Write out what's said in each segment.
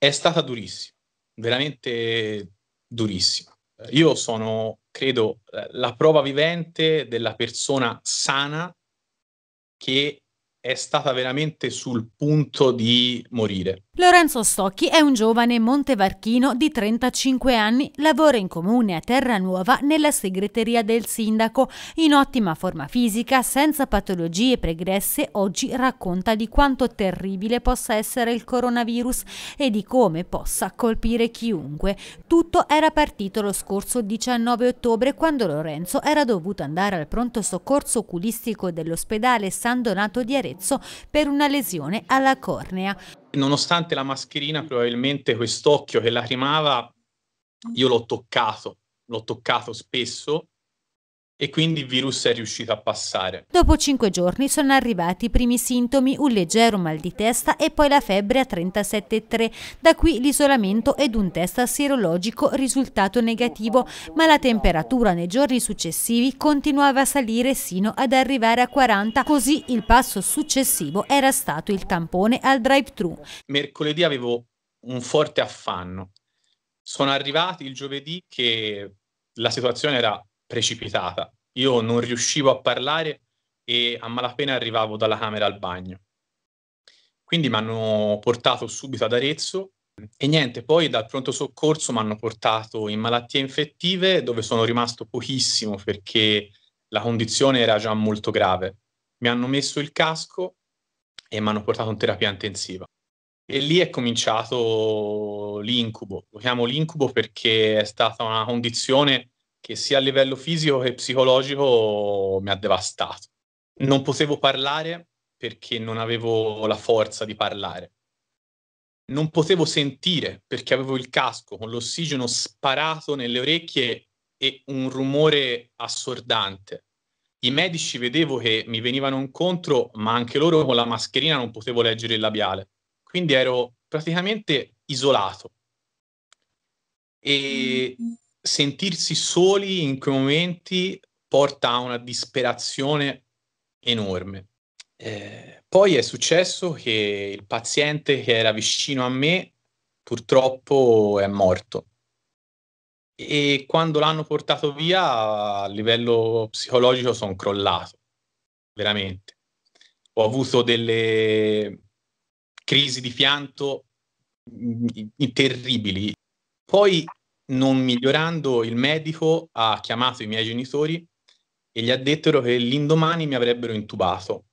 È stata durissima, veramente durissima. Io sono, credo, la prova vivente della persona sana che è stata veramente sul punto di morire. Lorenzo Stocchi è un giovane montevarchino di 35 anni, lavora in comune a Terranuova nella segreteria del sindaco, in ottima forma fisica, senza patologie pregresse, oggi racconta di quanto terribile possa essere il coronavirus e di come possa colpire chiunque. Tutto era partito lo scorso 19 ottobre quando Lorenzo era dovuto andare al pronto soccorso oculistico dell'ospedale San Donato di Arezzo per una lesione alla cornea nonostante la mascherina, probabilmente quest'occhio che lacrimava, io l'ho toccato, l'ho toccato spesso e quindi il virus è riuscito a passare. Dopo cinque giorni sono arrivati i primi sintomi, un leggero mal di testa e poi la febbre a 37,3. Da qui l'isolamento ed un test sierologico risultato negativo, ma la temperatura nei giorni successivi continuava a salire sino ad arrivare a 40, così il passo successivo era stato il tampone al drive-thru. Mercoledì avevo un forte affanno. Sono arrivati il giovedì che la situazione era precipitata. Io non riuscivo a parlare e a malapena arrivavo dalla camera al bagno. Quindi mi hanno portato subito ad Arezzo e niente, poi dal pronto soccorso mi hanno portato in malattie infettive dove sono rimasto pochissimo perché la condizione era già molto grave. Mi hanno messo il casco e mi hanno portato in terapia intensiva. E lì è cominciato l'incubo. Lo chiamo l'incubo perché è stata una condizione che sia a livello fisico che psicologico mi ha devastato. Non potevo parlare perché non avevo la forza di parlare. Non potevo sentire perché avevo il casco con l'ossigeno sparato nelle orecchie e un rumore assordante. I medici vedevo che mi venivano incontro, ma anche loro con la mascherina non potevo leggere il labiale. Quindi ero praticamente isolato. E mm-hmm sentirsi soli in quei momenti porta a una disperazione enorme. Eh, poi è successo che il paziente che era vicino a me purtroppo è morto e quando l'hanno portato via a livello psicologico sono crollato, veramente. Ho avuto delle crisi di pianto mm, terribili. Poi non migliorando, il medico ha chiamato i miei genitori e gli ha detto che l'indomani mi avrebbero intubato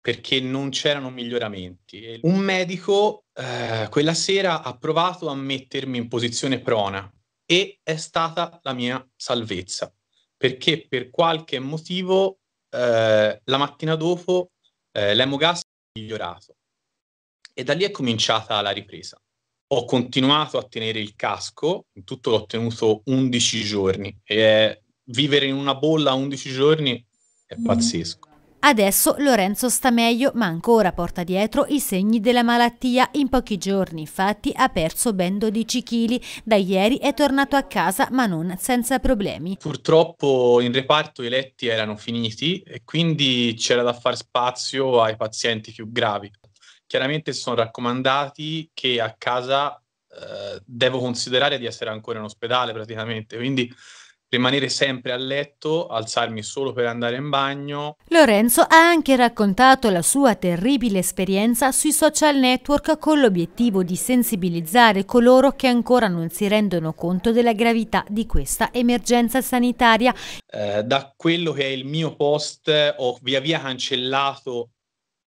perché non c'erano miglioramenti. Un medico eh, quella sera ha provato a mettermi in posizione prona e è stata la mia salvezza, perché per qualche motivo eh, la mattina dopo eh, l'emogas è migliorato e da lì è cominciata la ripresa ho continuato a tenere il casco, in tutto l'ho tenuto 11 giorni e vivere in una bolla 11 giorni è mm. pazzesco. Adesso Lorenzo sta meglio, ma ancora porta dietro i segni della malattia. In pochi giorni, infatti, ha perso ben 12 kg. Da ieri è tornato a casa, ma non senza problemi. Purtroppo in reparto i letti erano finiti e quindi c'era da far spazio ai pazienti più gravi chiaramente si sono raccomandati che a casa eh, devo considerare di essere ancora in ospedale praticamente, quindi rimanere sempre a letto, alzarmi solo per andare in bagno. Lorenzo ha anche raccontato la sua terribile esperienza sui social network con l'obiettivo di sensibilizzare coloro che ancora non si rendono conto della gravità di questa emergenza sanitaria. Eh, da quello che è il mio post ho via via cancellato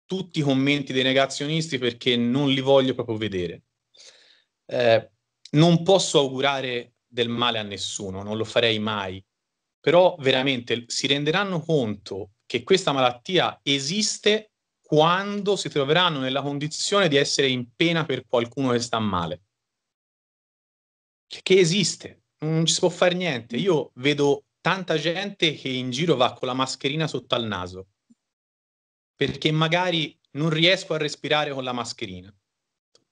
tutti i commenti dei negazionisti perché non li voglio proprio vedere. Eh, non posso augurare del male a nessuno, non lo farei mai, però veramente si renderanno conto che questa malattia esiste quando si troveranno nella condizione di essere in pena per qualcuno che sta male. Che esiste, non ci si può fare niente. Io vedo tanta gente che in giro va con la mascherina sotto al naso perché magari non riesco a respirare con la mascherina.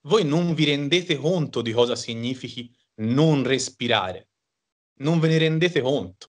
Voi non vi rendete conto di cosa significhi non respirare, non ve ne rendete conto.